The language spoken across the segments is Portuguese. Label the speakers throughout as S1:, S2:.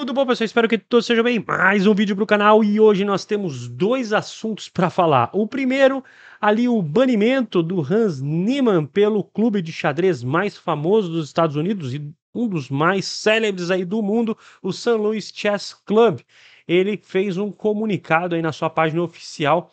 S1: Tudo bom, pessoal? Espero que todos sejam bem. Mais um vídeo para o canal e hoje nós temos dois assuntos para falar. O primeiro, ali o banimento do Hans Niemann pelo clube de xadrez mais famoso dos Estados Unidos e um dos mais célebres aí do mundo, o San Luis Chess Club. Ele fez um comunicado aí na sua página oficial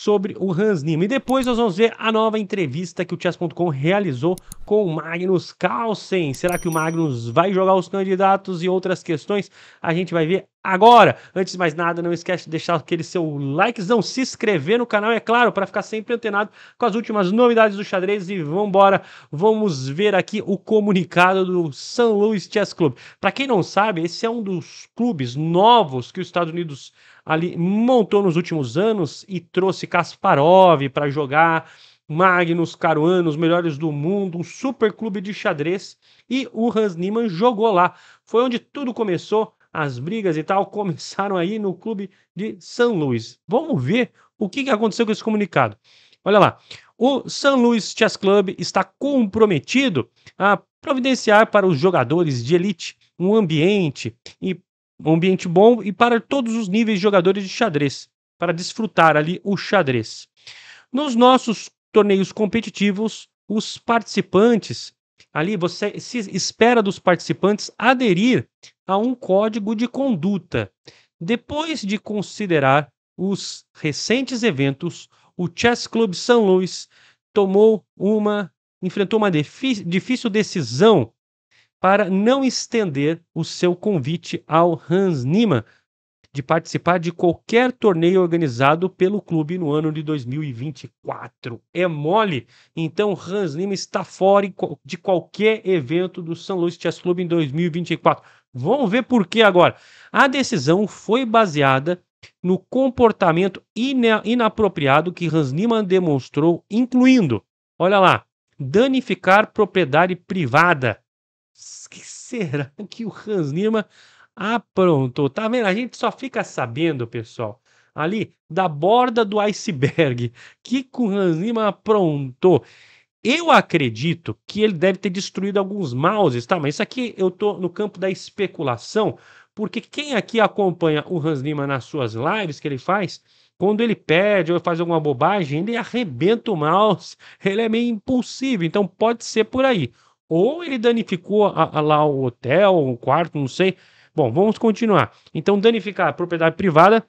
S1: sobre o Hans Nima. E depois nós vamos ver a nova entrevista que o Chess.com realizou com o Magnus Carlsen. Será que o Magnus vai jogar os candidatos e outras questões? A gente vai ver agora. Antes de mais nada, não esquece de deixar aquele seu likezão, se inscrever no canal, é claro, para ficar sempre antenado com as últimas novidades do xadrez e vambora, vamos ver aqui o comunicado do São Louis Chess Club. Para quem não sabe, esse é um dos clubes novos que os Estados Unidos ali montou nos últimos anos e trouxe Kasparov para jogar, Magnus, Caruana, os melhores do mundo, um super clube de xadrez e o Hans Niemann jogou lá. Foi onde tudo começou as brigas e tal começaram aí no clube de São Luís. Vamos ver o que aconteceu com esse comunicado. Olha lá, o São Luís Chess Club está comprometido a providenciar para os jogadores de elite um ambiente e um ambiente bom e para todos os níveis de jogadores de xadrez, para desfrutar ali o xadrez. Nos nossos torneios competitivos, os participantes Ali você se espera dos participantes aderir a um código de conduta. Depois de considerar os recentes eventos, o Chess Club São Luís tomou uma enfrentou uma difícil decisão para não estender o seu convite ao Hans Niemann de participar de qualquer torneio organizado pelo clube no ano de 2024. É mole? Então, Hans Lima está fora de qualquer evento do São Luís Chess Club em 2024. Vamos ver por que agora. A decisão foi baseada no comportamento inapropriado que Hans Lima demonstrou, incluindo, olha lá, danificar propriedade privada. Que será que o Hans Lima ah, pronto. Tá vendo? A gente só fica sabendo, pessoal, ali da borda do iceberg que o Hans Zimmer aprontou. Eu acredito que ele deve ter destruído alguns mouses, tá? Mas isso aqui eu tô no campo da especulação, porque quem aqui acompanha o Hans Lima nas suas lives que ele faz, quando ele perde ou faz alguma bobagem, ele arrebenta o mouse, ele é meio impulsivo, então pode ser por aí. Ou ele danificou a, a, lá o hotel, o quarto, não sei, Bom, vamos continuar. Então, danificar a propriedade privada,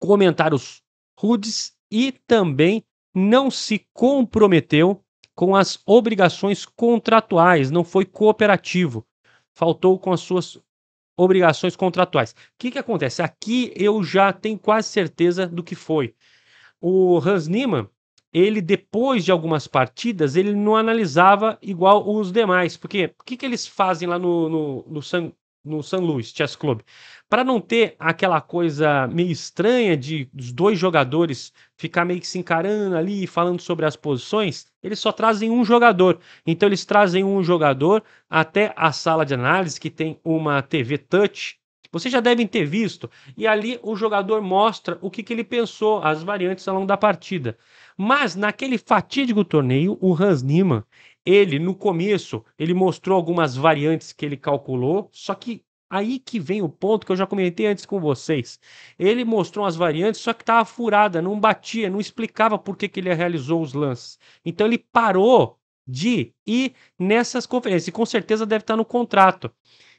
S1: comentários rudes e também não se comprometeu com as obrigações contratuais, não foi cooperativo, faltou com as suas obrigações contratuais. O que, que acontece? Aqui eu já tenho quase certeza do que foi. O Hans Niemann, ele depois de algumas partidas, ele não analisava igual os demais, porque o que, que eles fazem lá no, no, no, San, no San Luis Chess Club, para não ter aquela coisa meio estranha de os dois jogadores ficar meio que se encarando ali, falando sobre as posições, eles só trazem um jogador. Então eles trazem um jogador até a sala de análise que tem uma TV touch. Vocês já devem ter visto, e ali o jogador mostra o que, que ele pensou, as variantes ao longo da partida. Mas naquele fatídico torneio, o Hans Niemann, ele, no começo, ele mostrou algumas variantes que ele calculou, só que aí que vem o ponto que eu já comentei antes com vocês. Ele mostrou as variantes, só que estava furada, não batia, não explicava por que, que ele realizou os lances. Então ele parou de ir nessas conferências, e com certeza deve estar no contrato.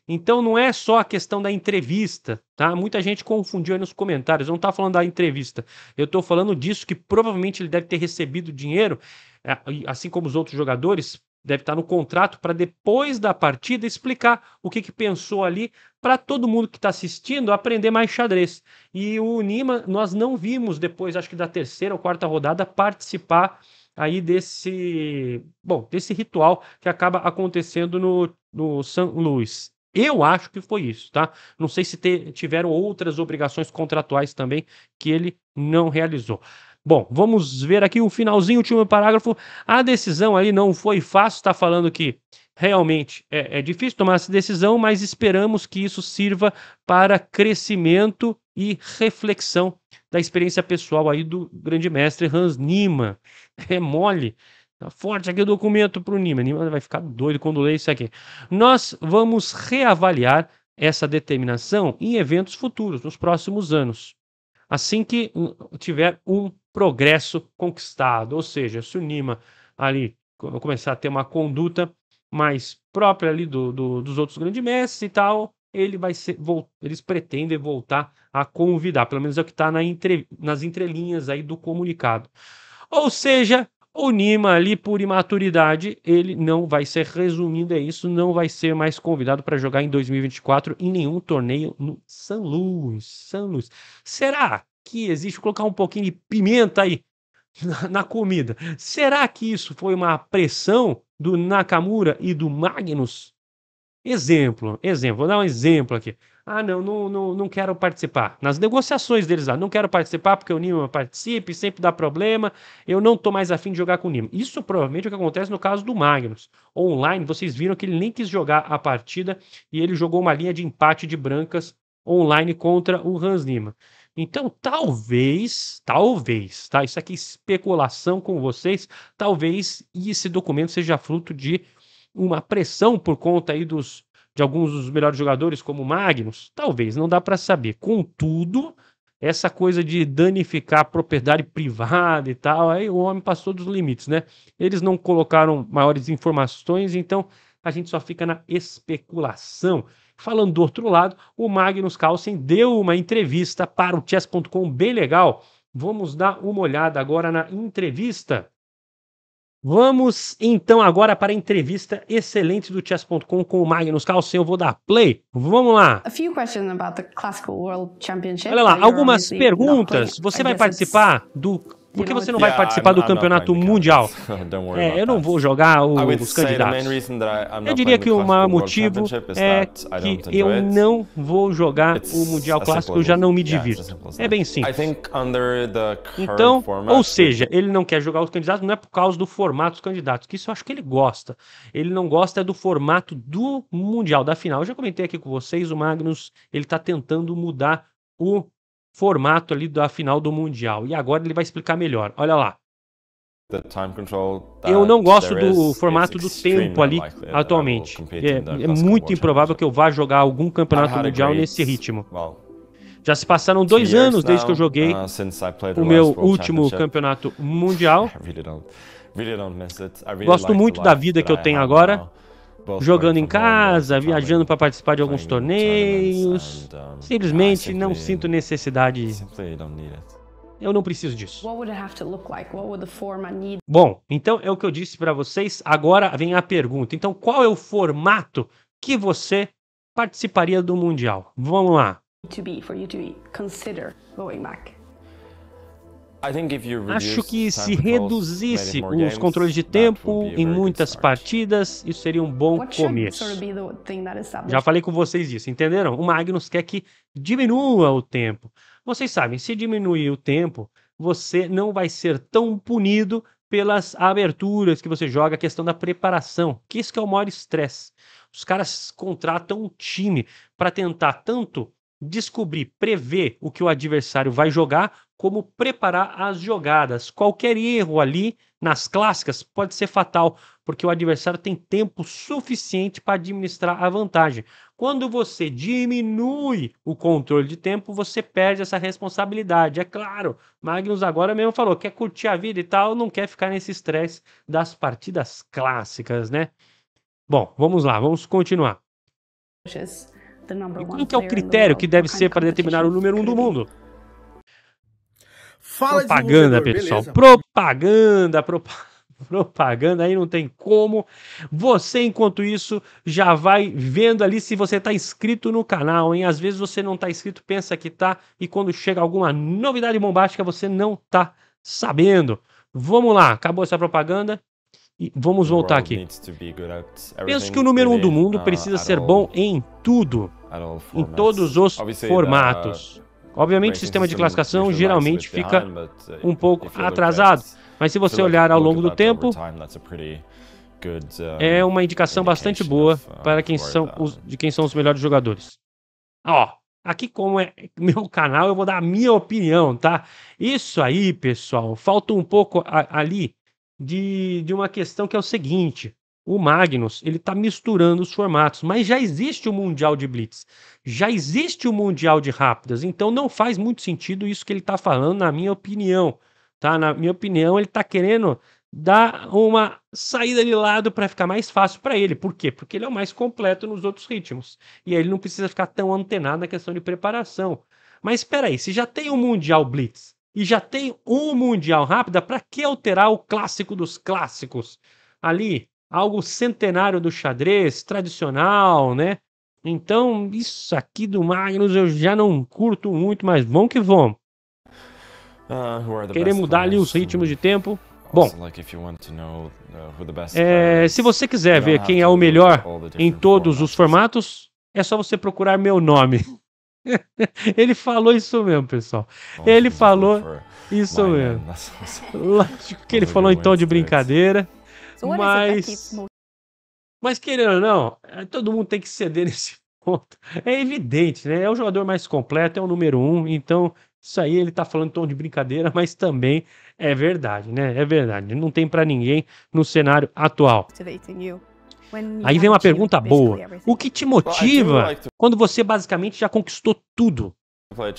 S1: Então não é só a questão da entrevista, tá? Muita gente confundiu aí nos comentários. Não tá falando da entrevista. Eu tô falando disso que provavelmente ele deve ter recebido dinheiro, é, assim como os outros jogadores, deve estar tá no contrato para depois da partida explicar o que, que pensou ali para todo mundo que está assistindo aprender mais xadrez. E o Nima nós não vimos depois, acho que da terceira ou quarta rodada participar aí desse, bom, desse ritual que acaba acontecendo no no São Luís. Eu acho que foi isso, tá? Não sei se tiveram outras obrigações contratuais também que ele não realizou. Bom, vamos ver aqui o finalzinho, o último parágrafo. A decisão ali não foi fácil, está falando que realmente é, é, difícil tomar essa decisão, mas esperamos que isso sirva para crescimento e reflexão da experiência pessoal aí do grande mestre Hans Niemann. É mole Tá forte aqui o documento para o Nima. Nima vai ficar doido quando ler isso aqui. Nós vamos reavaliar essa determinação em eventos futuros, nos próximos anos. Assim que tiver um progresso conquistado, ou seja, se o Nima ali começar a ter uma conduta mais própria ali do, do dos outros grandes mestres e tal, ele vai ser, eles pretendem voltar a convidar, pelo menos é o que está na entre, nas entrelinhas aí do comunicado. Ou seja, o Nima ali, por imaturidade, ele não vai ser, resumindo é isso, não vai ser mais convidado para jogar em 2024 em nenhum torneio no San Luis San Luis Será que existe colocar um pouquinho de pimenta aí na, na, comida? Será que isso foi uma pressão do Nakamura e do Magnus Exemplo, exemplo, vou dar um exemplo aqui. Ah, não, não, não, não quero participar. Nas negociações deles lá, não quero participar porque o Nima participe, sempre dá problema, eu não tô mais afim de jogar com o Nima. Isso provavelmente é o que acontece no caso do Magnus. Online, vocês viram que ele nem quis jogar a partida e ele jogou uma linha de empate de brancas online contra o Hans Nima. Então, talvez, talvez, tá? Isso aqui é especulação com vocês, talvez esse documento seja fruto de uma pressão por conta aí dos, de alguns dos melhores jogadores, como o Magnus? Talvez, não dá para saber. Contudo, essa coisa de danificar a propriedade privada e tal, aí o homem passou dos limites, né? Eles não colocaram maiores informações, então a gente só fica na especulação. Falando do outro lado, o Magnus Carlsen deu uma entrevista para o chess.com bem legal. Vamos dar uma olhada agora na entrevista Vamos então agora para a entrevista excelente do chess.com com o Magnus Carlsen. Eu vou dar play. Vamos lá. Olha lá, algumas perguntas. Você vai participar do por que você é não vai participar do campeonato mundial? É, eu é não vou jogar o, os candidatos. Eu diria que o maior motivo é que eu não vou jogar o Mundial Clássico, eu já não me divirto. É bem simples. Então, ou seja, ele não quer jogar os candidatos, não é por causa do formato dos candidatos, que isso eu acho que ele gosta. Ele não gosta é do formato do Mundial, da final. Eu já comentei aqui com vocês, o Magnus, ele está tentando mudar o formato ali da final do Mundial. E agora ele vai explicar melhor. Olha lá. Eu não gosto do formato do tempo ali atualmente. É, é muito improvável que eu vá jogar algum campeonato mundial nesse ritmo. Já se passaram dois anos desde que eu joguei uh, o meu último
S2: campeonato mundial. Gosto muito da vida que eu tenho agora
S1: jogando em casa, viajando para participar de alguns torneios. Simplesmente não sinto necessidade. Eu não preciso disso. Bom, então é o que eu disse para vocês. Agora vem a pergunta. Então, qual é o formato que você participaria do mundial? Vamos lá.
S2: Acho que se reduzisse os controles de tempo em
S1: muitas partidas, isso seria um bom começo. Já falei com vocês isso, entenderam? O Magnus quer que diminua o tempo. Vocês sabem, se diminuir o tempo, você não vai ser tão punido pelas aberturas que você joga, a questão da preparação, que isso que é o maior estresse. Os caras contratam um time para tentar tanto descobrir, prever o que o adversário vai jogar, como preparar as jogadas. Qualquer erro ali nas clássicas pode ser fatal, porque o adversário tem tempo suficiente para administrar a vantagem. Quando você diminui o controle de tempo, você perde essa responsabilidade. É claro, Magnus agora mesmo falou, quer curtir a vida e tal, não quer ficar nesse estresse das partidas clássicas, né? Bom, vamos lá, vamos continuar. E qual é o critério que deve ser para determinar o número um do mundo? Fala propaganda, pessoal. Beleza. Propaganda, propaganda propaganda aí não tem como. Você, enquanto isso, já vai vendo ali se você está inscrito no canal, hein? Às vezes você não está inscrito, pensa que tá, e quando chega alguma novidade bombástica, você não tá sabendo. Vamos lá, acabou essa propaganda. E vamos voltar aqui.
S2: Penso que o número um do mundo uh, precisa ser bom
S1: em tudo, em todos os formatos. Obviamente, o sistema de classificação geralmente fica um pouco atrasado, mas se você olhar ao longo do tempo, é uma indicação bastante boa uh, para quem são os, de quem são os melhores jogadores. Ó, aqui como é meu canal, eu vou dar a minha opinião, tá? Isso aí, pessoal, falta um pouco a, ali de, de uma questão que é o seguinte o Magnus, ele está misturando os formatos, mas já existe o Mundial de Blitz, já existe o Mundial de Rápidas, então não faz muito sentido isso que ele está falando, na minha opinião. Tá? Na minha opinião, ele está querendo dar uma saída de lado para ficar mais fácil para ele. Por quê? Porque ele é o mais completo nos outros ritmos. E aí ele não precisa ficar tão antenado na questão de preparação. Mas espera aí, se já tem o Mundial Blitz e já tem um Mundial Rápida, para que alterar o clássico dos clássicos? Ali, algo centenário do xadrez, tradicional, né? Então, isso aqui do Magnus eu já não curto muito, mas vamos que vamos.
S2: Uh,
S1: Querer mudar ali os ritmos de tempo. Bom,
S2: uh, é, se você quiser ver quem é o melhor em
S1: todos os formatos, é só você procurar meu nome. Ele falou isso mesmo, pessoal. Ele falou isso mesmo. Lógico que ele falou então de brincadeira mas, mas querendo ou não, é, todo mundo tem que ceder nesse ponto. É evidente, né? É o jogador mais completo, é o número um, então isso aí ele tá falando em tom de brincadeira, mas também é verdade, né? É verdade. Não tem para ninguém no cenário atual. Aí vem uma pergunta boa. O que te motiva quando você basicamente já conquistou tudo?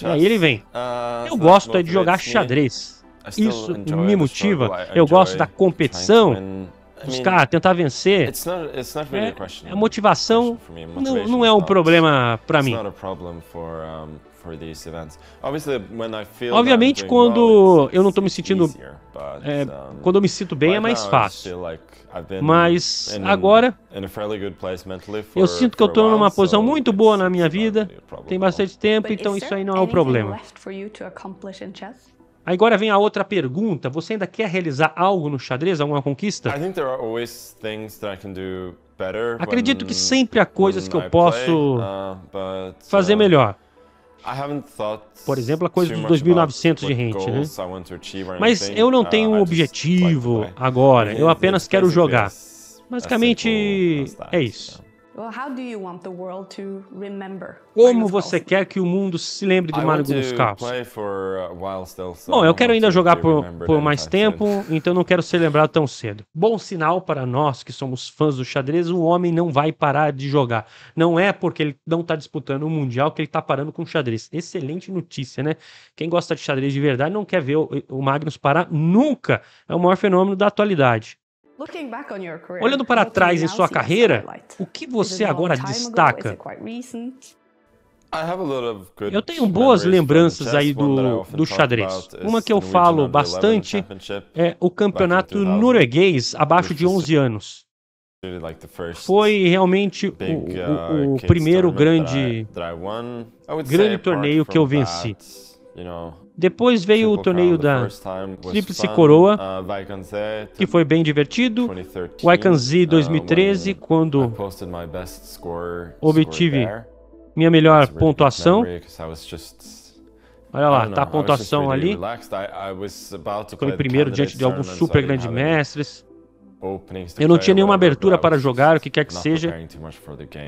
S1: E aí ele vem. Ah, é Eu gosto é de jogar xadrez. Isso me motiva. Eu gosto da competição buscar, tentar vencer.
S2: É, a é
S1: motivação não, não é um problema para mim.
S2: Obviamente, quando
S1: eu não estou me sentindo. É, quando eu me sinto bem, é mais fácil.
S2: Mas agora, eu sinto que eu estou numa posição
S1: muito boa na minha vida, tem bastante tempo, então isso aí não é o um problema. Agora vem a outra pergunta. Você ainda quer realizar algo no xadrez, alguma conquista?
S2: Acredito que sempre
S1: há coisas que eu posso
S2: uh,
S1: fazer uh, melhor. Por exemplo, a coisa dos 2.900 de rente, né?
S2: Mas eu não uh, tenho um
S1: objetivo agora, eu apenas quero jogar. Basicamente, é isso. Como você quer que o mundo se lembre de Mario dos
S2: uh, Bom, eu quero ainda jogar por, por mais
S1: tempo, então não quero ser lembrado tão cedo. Bom sinal para nós que somos fãs do xadrez, o homem não vai parar de jogar. Não é porque ele não está disputando o Mundial que ele está parando com o xadrez. Excelente notícia, né? Quem gosta de xadrez de verdade não quer ver o, o Magnus parar nunca. É o maior fenômeno da atualidade. Olhando para trás em sua carreira, o que você agora destaca? Eu tenho boas lembranças aí do, do xadrez. Uma que eu falo bastante é o campeonato norueguês abaixo de 11 anos.
S2: Foi realmente o, o, uh, o primeiro grande, grande torneio que eu venci.
S1: Depois veio o torneio da Tríplice Coroa,
S2: uh,
S1: que foi bem divertido. O Icanzi 2013, quando
S2: obtive
S1: minha melhor pontuação. Olha lá, tá a pontuação ali.
S2: Ficou em primeiro diante de alguns super grandes ah,
S1: mestres.
S2: Eu não tinha nenhuma abertura para jogar, o que quer que seja,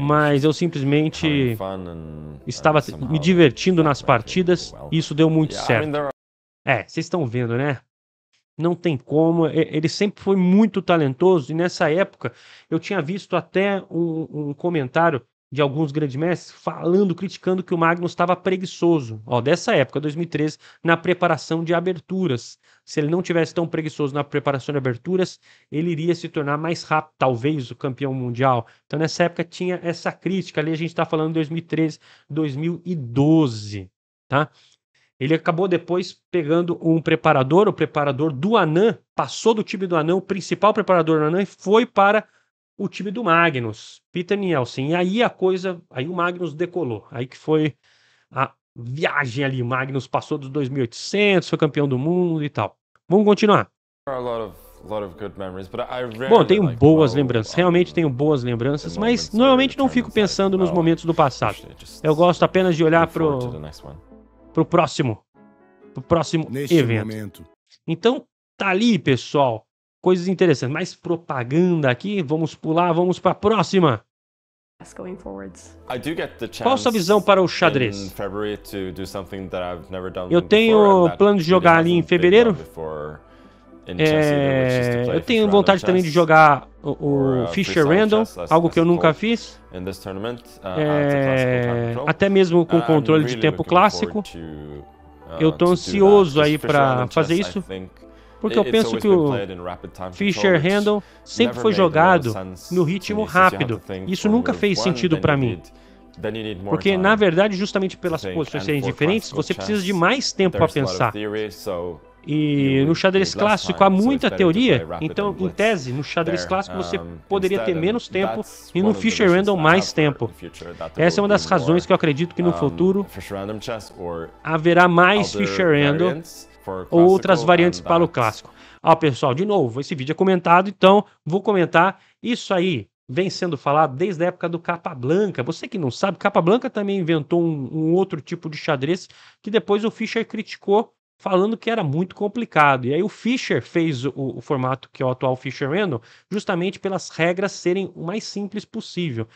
S2: mas
S1: eu simplesmente uh, estava me divertindo nas partidas e isso deu muito certo. É, vocês estão vendo, né? Não tem como. Ele sempre foi muito talentoso e nessa época eu tinha visto até um, um comentário de alguns grandes mestres falando, criticando que o Magnus estava preguiçoso. Ó, dessa época, 2013, na preparação de aberturas. Se ele não tivesse tão preguiçoso na preparação de aberturas, ele iria se tornar mais rápido, talvez, o campeão mundial. Então, nessa época tinha essa crítica. Ali a gente está falando 2013, 2012, tá? Ele acabou depois pegando um preparador, o preparador do Anã, passou do time do Anã, o principal preparador do Anã, e foi para o time do Magnus, Peter Nielsen. E aí a coisa, aí o Magnus decolou. Aí que foi a viagem ali. O Magnus passou dos 2.800, foi campeão do mundo e tal. Vamos continuar. Bom, tenho boas lembranças, realmente tenho boas lembranças, mas normalmente não fico pensando nos oh, momentos do passado. Eu gosto apenas de olhar para pro próximo, pro próximo evento. Então, tá ali, pessoal coisas interessantes. Mais propaganda aqui, vamos pular, vamos para a próxima.
S2: Qual sua visão para o xadrez? Eu tenho plano de jogar ali em fevereiro. É, eu tenho vontade também de jogar o, uh, Fischer Random, algo que eu nunca fiz. Uh, é,
S1: até mesmo com controle de tempo clássico. Uh, eu estou ansioso aí para fazer isso.
S2: Porque eu penso que o Fisher Handel sempre foi jogado no ritmo rápido. Isso nunca fez sentido para mim. Porque,
S1: na verdade, justamente pelas posições serem diferentes, você precisa de mais tempo para pensar. E no xadrez clássico há muita teoria, então, em tese, no xadrez clássico você poderia ter menos tempo e no Fischer Random mais tempo. Essa é uma das razões que eu acredito que no futuro
S2: haverá mais Fischer Random ou outras
S1: variantes para o clássico. Ó, ah, pessoal, de novo, esse vídeo é comentado, então vou comentar. Isso aí vem sendo falado desde a época do Capa Blanca. Você que não sabe, Capa Blanca também inventou um, um outro tipo de xadrez que depois o Fischer criticou, falando que era muito complicado. E aí o Fischer fez o, o formato que é o atual Fischer Randall, justamente pelas regras serem o mais simples possível.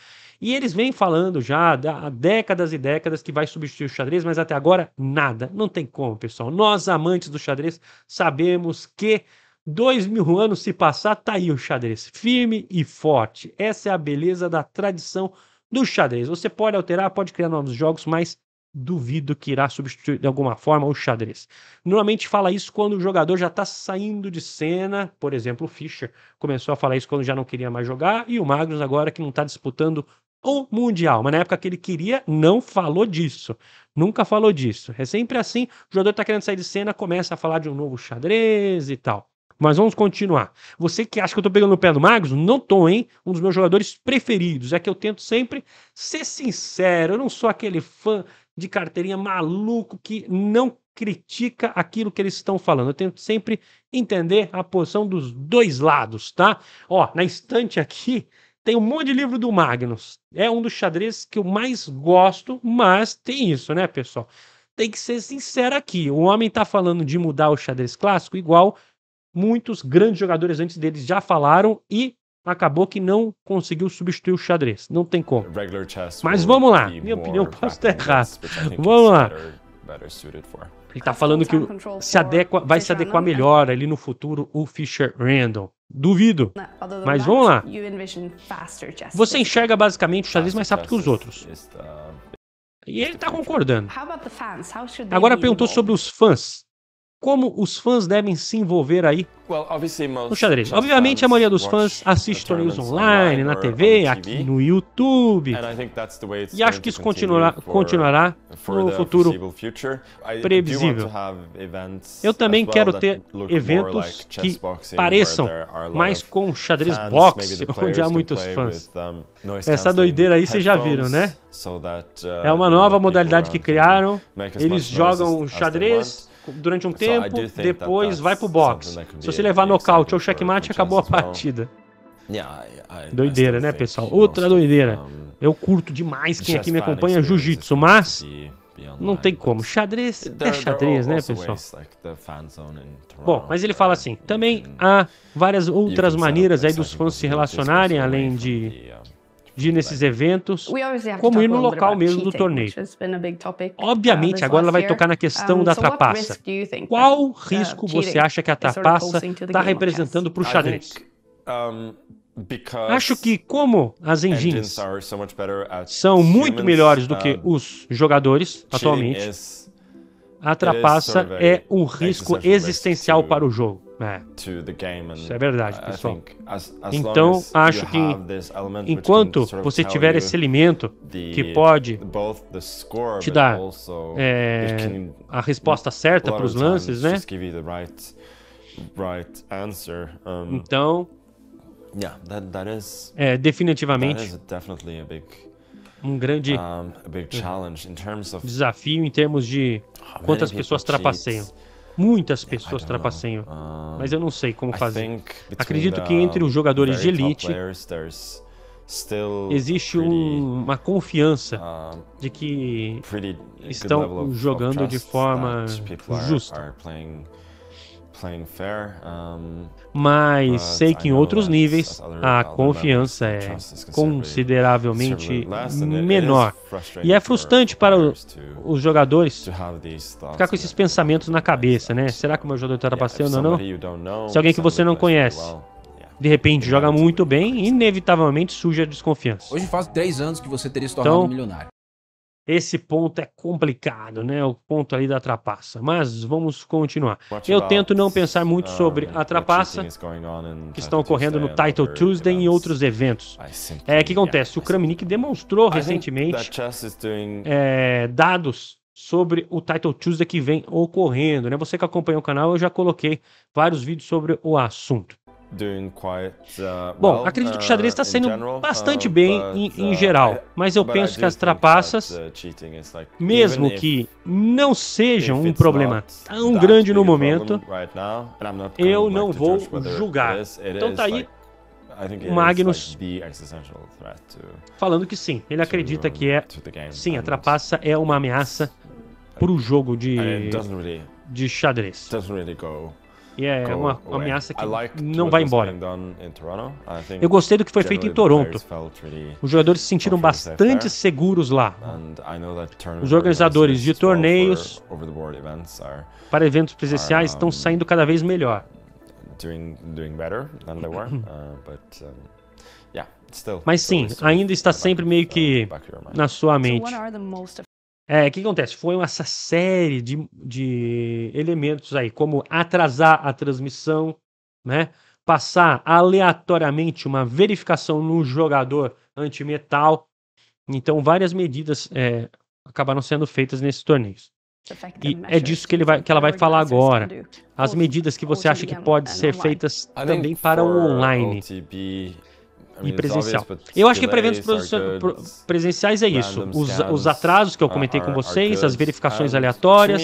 S1: E eles vêm falando já há décadas e décadas que vai substituir o xadrez, mas até agora nada. Não tem como, pessoal. Nós, amantes do xadrez, sabemos que dois mil anos se passar, tá aí o xadrez, firme e forte. Essa é a beleza da tradição do xadrez. Você pode alterar, pode criar novos jogos, mas duvido que irá substituir de alguma forma o xadrez. Normalmente fala isso quando o jogador já está saindo de cena, por exemplo, o Fischer começou a falar isso quando já não queria mais jogar, e o Magnus agora que não está disputando o Mundial. Mas na época que ele queria, não falou disso. Nunca falou disso. É sempre assim: o jogador está querendo sair de cena, começa a falar de um novo xadrez e tal. Mas vamos continuar. Você que acha que eu tô pegando o pé do Magnus, não tô, hein? Um dos meus jogadores preferidos. É que eu tento sempre ser sincero. Eu não sou aquele fã de carteirinha maluco que não critica aquilo que eles estão falando. Eu tento sempre entender a posição dos dois lados, tá? Ó, na estante aqui tem um monte de livro do Magnus. É um dos xadrez que eu mais gosto, mas tem isso, né, pessoal? Tem que ser sincero aqui. O homem tá falando de mudar o xadrez clássico igual muitos grandes jogadores antes deles já falaram e acabou que não conseguiu substituir o xadrez. Não tem como. Mas vamos lá. Minha opinião posso estar errada. Vamos lá.
S2: Ele está falando que
S1: se adequa, vai se adequar melhor ali no futuro o Fisher Randall. Duvido. Mas vamos lá. Você enxerga basicamente o xadrez mais rápido que os outros. E ele está concordando. Agora perguntou sobre os fãs como os fãs devem se envolver aí
S2: no xadrez. Obviamente, a maioria dos fãs assiste torneios online, na TV,
S1: aqui no YouTube.
S2: E acho que isso continuará, continuará no futuro previsível. Eu também quero ter eventos que pareçam mais com xadrez boxe, onde há muitos fãs. Essa doideira aí vocês já viram, né? Uh, é uma
S1: nova modalidade que criaram. Eles jogam xadrez durante um tempo, depois vai pro box. Se você levar nocaute ou checkmate, acabou a partida. doideira, né, pessoal? Outra doideira. Eu curto demais quem aqui me acompanha jiu-jitsu, mas não tem como. Xadrez é xadrez, né, pessoal? Bom, mas ele fala assim: também há várias outras maneiras aí dos fãs se relacionarem, além de de ir nesses eventos, como ir no local mesmo do torneio. Uh, Obviamente, agora ela vai tocar na questão da trapaça. Qual uh, risco você acha que a trapaça está representando para o xadrez? Acho que, como as engines
S2: são muito melhores do que
S1: os jogadores atualmente,
S2: a trapaça é um
S1: risco existencial para o jogo. É. Isso é verdade, pessoal. As, as então, acho que enquanto você tiver esse elemento, que pode te dar é, a resposta certa para os lances, né? Então, é definitivamente um grande desafio em termos de quantas pessoas trapaceiam. Muitas é, pessoas trapaceiam, um, mas eu não sei como fazer. Acredito que entre os jogadores de elite existe um, uma confiança de que estão jogando de forma justa. Mas sei que em outros níveis a confiança é consideravelmente menor. E é frustrante para os jogadores ficar com esses pensamentos na cabeça, né? Será que o meu jogador está passeando ou não? Se alguém que você não conhece de repente joga muito bem, inevitavelmente surge a desconfiança. Hoje faz 10 anos que você teria se tornado então, milionário. Esse ponto é complicado, né? O ponto ali da trapaça. Mas vamos continuar. Eu tento não pensar muito uh, sobre a trapaça que estão ocorrendo no Title Tuesday e outros eventos. É que acontece, o Kramnik demonstrou recentemente é, dados sobre o Title Tuesday que vem ocorrendo, né? Você que acompanha o canal, eu já coloquei vários vídeos sobre o assunto.
S2: Uh, Bom, acredito que o uh, xadrez está sendo bastante uh, bem
S1: em, em geral, mas eu penso que as trapaças, mesmo que não sejam um problema tão grande no momento,
S2: eu não vou julgar. Então tá aí Magnus
S1: falando que sim, ele acredita que é, sim, a trapaça é uma ameaça para o jogo de,
S2: de xadrez.
S1: E é uma ameaça que não vai embora.
S2: Eu gostei do que foi feito em Toronto. Os jogadores se sentiram bastante seguros lá. Os organizadores de torneios
S1: para eventos presenciais estão saindo cada vez melhor.
S2: Uh, Mas sim, ainda
S1: está sempre meio que na sua mente. É, o que acontece? Foi essa série de, de elementos aí, como atrasar a transmissão, né? Passar aleatoriamente uma verificação no jogador antimetal. Então, várias medidas é, acabaram sendo feitas nesses torneios. E é disso que, ele vai, que ela vai falar agora. As medidas que você acha que pode ser feitas também para o online
S2: e presencial. Eu acho que para eventos
S1: presenciais é isso. Os, os, atrasos que eu comentei com vocês, as verificações aleatórias.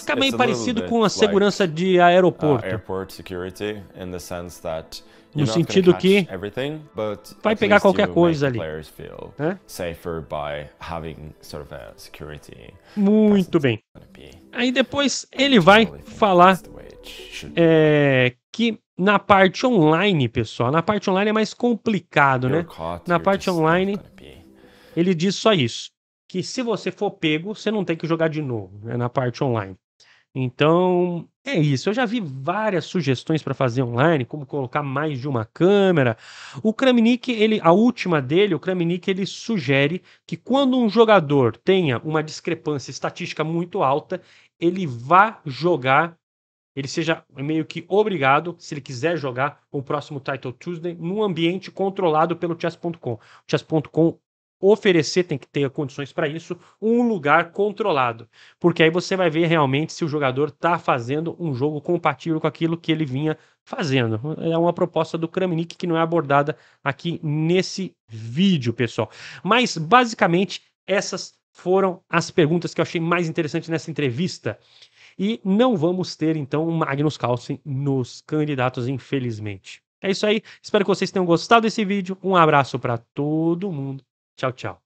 S1: Fica meio parecido com a segurança de uh, aeroporto.
S2: No sentido que vai pegar qualquer coisa ali.
S1: Muito bem. Aí depois ele vai falar é, que na parte online, pessoal, na parte online é mais complicado, né? Na parte online, ele diz só isso: que se você for pego, você não tem que jogar de novo, né? Na parte online. Então, é isso. Eu já vi várias sugestões para fazer online, como colocar mais de uma câmera. O Kramnik, ele, a última dele, o Kramnik, ele sugere que quando um jogador tenha uma discrepância estatística muito alta, ele vá jogar ele seja meio que obrigado, se ele quiser jogar o próximo Title Tuesday, num ambiente controlado pelo chess.com. O chess.com oferecer, tem que ter condições para isso, um lugar controlado. Porque aí você vai ver realmente se o jogador está fazendo um jogo compatível com aquilo que ele vinha fazendo. É uma proposta do Kramnik que não é abordada aqui nesse vídeo, pessoal. Mas basicamente essas foram as perguntas que eu achei mais interessante nessa entrevista. E não vamos ter, então, um Magnus Carlsen nos candidatos, infelizmente. É isso aí. Espero que vocês tenham gostado desse vídeo. Um abraço para todo mundo. Tchau, tchau.